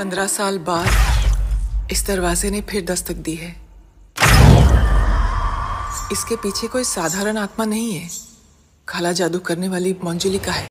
पंद्रह साल बाद इस दरवाजे ने फिर दस्तक दी है इसके पीछे कोई साधारण आत्मा नहीं है खाला जादू करने वाली मंजुलिका है